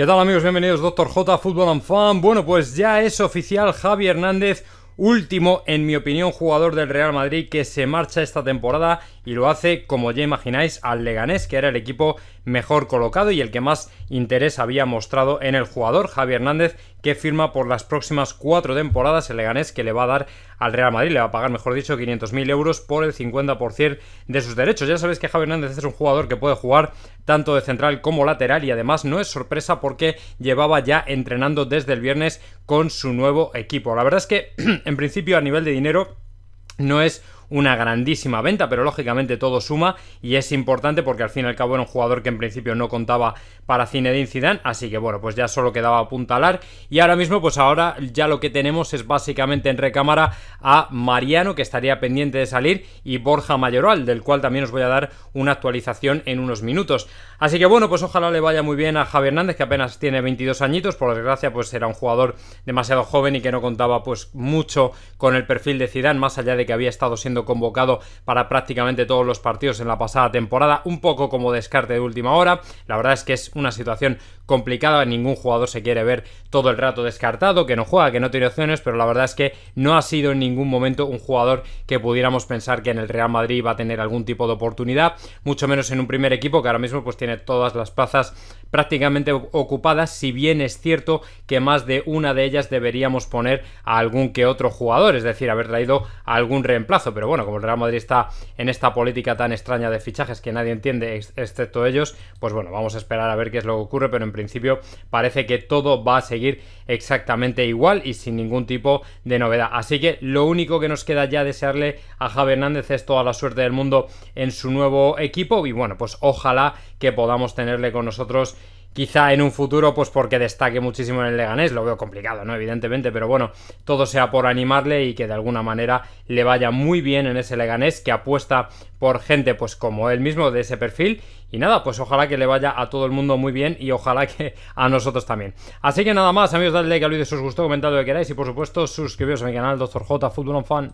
¿Qué tal amigos? Bienvenidos Doctor J, Fútbol and Fan. Bueno, pues ya es oficial Javi Hernández, último, en mi opinión, jugador del Real Madrid que se marcha esta temporada y lo hace, como ya imagináis, al Leganés, que era el equipo mejor colocado y el que más interés había mostrado en el jugador. Javi Hernández que firma por las próximas cuatro temporadas el Leganés que le va a dar al Real Madrid, le va a pagar, mejor dicho, 500.000 euros por el 50% de sus derechos. Ya sabéis que Javier Hernández es un jugador que puede jugar tanto de central como lateral y además no es sorpresa porque llevaba ya entrenando desde el viernes con su nuevo equipo. La verdad es que en principio a nivel de dinero no es una grandísima venta, pero lógicamente todo suma y es importante porque al fin y al cabo era un jugador que en principio no contaba para Zinedine Zidane, así que bueno, pues ya solo quedaba apuntalar y ahora mismo pues ahora ya lo que tenemos es básicamente en recámara a Mariano que estaría pendiente de salir y Borja Mayoral, del cual también os voy a dar una actualización en unos minutos. Así que bueno, pues ojalá le vaya muy bien a Javi Hernández que apenas tiene 22 añitos, por desgracia pues era un jugador demasiado joven y que no contaba pues mucho con el perfil de Zidane más allá de que había estado siendo convocado para prácticamente todos los partidos en la pasada temporada, un poco como descarte de última hora. La verdad es que es una situación complicada, ningún jugador se quiere ver todo el rato descartado, que no juega, que no tiene opciones, pero la verdad es que no ha sido en ningún momento un jugador que pudiéramos pensar que en el Real Madrid va a tener algún tipo de oportunidad, mucho menos en un primer equipo que ahora mismo pues tiene todas las plazas prácticamente ocupadas, si bien es cierto que más de una de ellas deberíamos poner a algún que otro jugador, es decir, haber traído a algún reemplazo, pero bueno, como el Real Madrid está en esta política tan extraña de fichajes que nadie entiende excepto ellos, pues bueno, vamos a esperar a ver qué es lo que ocurre, pero en principio parece que todo va a seguir exactamente igual y sin ningún tipo de novedad. Así que lo único que nos queda ya desearle a Javi Hernández es toda la suerte del mundo en su nuevo equipo y bueno, pues ojalá que podamos tenerle con nosotros Quizá en un futuro, pues porque destaque muchísimo en el Leganés, lo veo complicado, ¿no? Evidentemente, pero bueno, todo sea por animarle y que de alguna manera le vaya muy bien en ese Leganés que apuesta por gente, pues como él mismo, de ese perfil. Y nada, pues ojalá que le vaya a todo el mundo muy bien y ojalá que a nosotros también. Así que nada más, amigos, dadle like al vídeo si os gustó, comentad lo que queráis y por supuesto suscribiros a mi canal, Doctor J, Fútbol Fan.